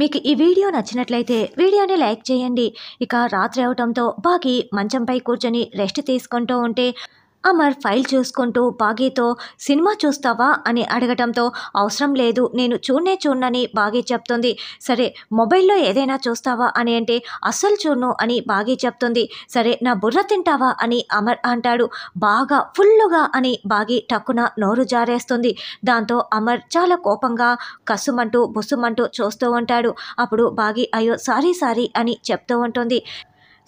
మీకు ఈ వీడియో నచ్చినట్లయితే వీడియోని లైక్ చేయండి ఇక రాత్రి అవటంతో బాగి మంచంపై కూర్చొని రెస్ట్ తీసుకుంటూ ఉంటే అమర్ ఫైల్ చూసుకుంటూ బాగీతో సినిమా చూస్తావా అని అడగటంతో అవసరం లేదు నేను చూడనే చూడనని బాగీ చెప్తుంది సరే మొబైల్లో ఏదైనా చూస్తావా అని అంటే అస్సలు చూడను అని బాగీ చెప్తుంది సరే నా బుర్ర తింటావా అని అమర్ అంటాడు బాగా ఫుల్లుగా అని బాగీ టక్కున నోరు జారేస్తుంది దాంతో అమర్ చాలా కోపంగా కసుమంటూ బుసుమంటూ చూస్తూ ఉంటాడు అప్పుడు బాగీ అయ్యో సారీ సారీ అని చెప్తూ ఉంటుంది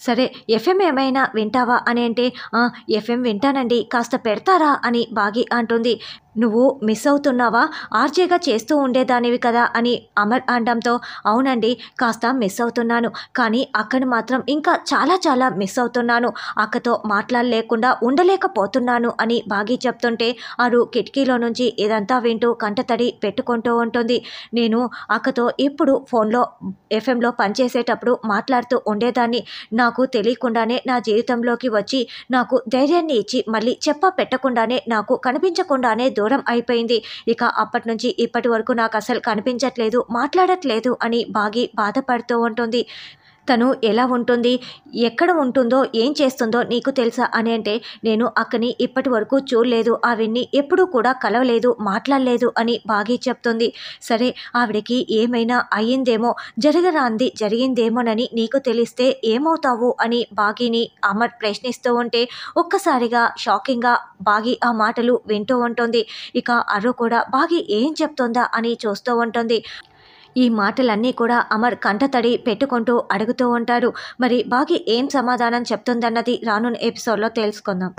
సరే ఎఫ్ఎం ఏమైనా వింటావా అని అంటే ఎఫ్ఎం వింటానండి కాస్త పెడతారా అని బాగి అంటుంది నువ్వు మిస్ అవుతున్నావా ఆర్జేగా చేస్తూ ఉండేదానివి కదా అని అమర్ అనడంతో అవునండి కాస్త మిస్ అవుతున్నాను కానీ అక్కను మాత్రం ఇంకా చాలా చాలా మిస్ అవుతున్నాను అక్కతో మాట్లాడలేకుండా ఉండలేకపోతున్నాను అని బాగీ చెప్తుంటే అరు కిటికీలో నుంచి ఇదంతా వింటూ కంటతడి పెట్టుకుంటూ ఉంటుంది నేను అక్కతో ఇప్పుడు ఫోన్లో ఎఫ్ఎంలో పనిచేసేటప్పుడు మాట్లాడుతూ ఉండేదాన్ని నాకు తెలియకుండానే నా జీవితంలోకి వచ్చి నాకు ధైర్యాన్ని ఇచ్చి మళ్ళీ చెప్ప పెట్టకుండానే నాకు కనిపించకుండానే దూరం అయిపోయింది ఇక అప్పటి నుంచి ఇప్పటి వరకు నాకు అసలు కనిపించట్లేదు మాట్లాడట్లేదు అని బాగి బాధపడుతూ ఉంటుంది తను ఎలా ఉంటుంది ఎక్కడ ఉంటుందో ఏం చేస్తుందో నీకు తెలుసా అని అంటే నేను అక్కని ఇప్పటి వరకు చూడలేదు ఆవిడ్ని ఎప్పుడూ కూడా కలవలేదు మాట్లాడలేదు అని బాగి చెప్తుంది సరే ఆవిడకి ఏమైనా అయ్యిందేమో జరగరాంది జరిగిందేమోనని నీకు తెలిస్తే ఏమవుతావు అని బాగీని అమర్ ప్రశ్నిస్తూ ఉంటే ఒక్కసారిగా షాకింగ్గా బాగి ఆ మాటలు వింటూ ఉంటుంది ఇక అరు కూడా బాగి ఏం చెప్తుందా అని చూస్తూ ఉంటుంది ఈ మాటలన్నీ కూడా అమర్ కంటతడి పెట్టుకుంటూ అడుగుతూ ఉంటాడు మరి బాకీ ఏం సమాధానం చెప్తుందన్నది రానున్న ఎపిసోడ్లో తెలుసుకుందాం